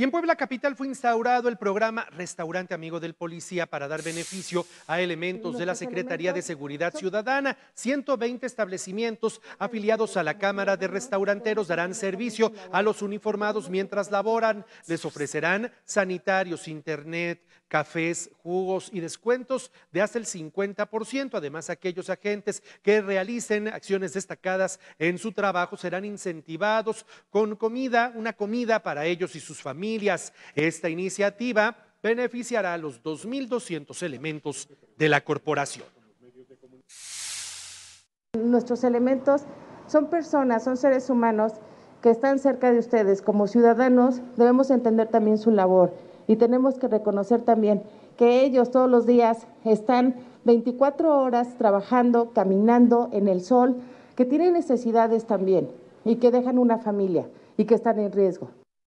Y en Puebla Capital fue instaurado el programa Restaurante Amigo del Policía para dar beneficio a elementos de la Secretaría de Seguridad Ciudadana. 120 establecimientos afiliados a la Cámara de Restauranteros darán servicio a los uniformados mientras laboran. Les ofrecerán sanitarios, internet, cafés, jugos y descuentos de hasta el 50%. Además, aquellos agentes que realicen acciones destacadas en su trabajo serán incentivados con comida, una comida para ellos y sus familias esta iniciativa beneficiará a los 2.200 elementos de la corporación. Nuestros elementos son personas, son seres humanos que están cerca de ustedes. Como ciudadanos debemos entender también su labor y tenemos que reconocer también que ellos todos los días están 24 horas trabajando, caminando en el sol, que tienen necesidades también y que dejan una familia y que están en riesgo.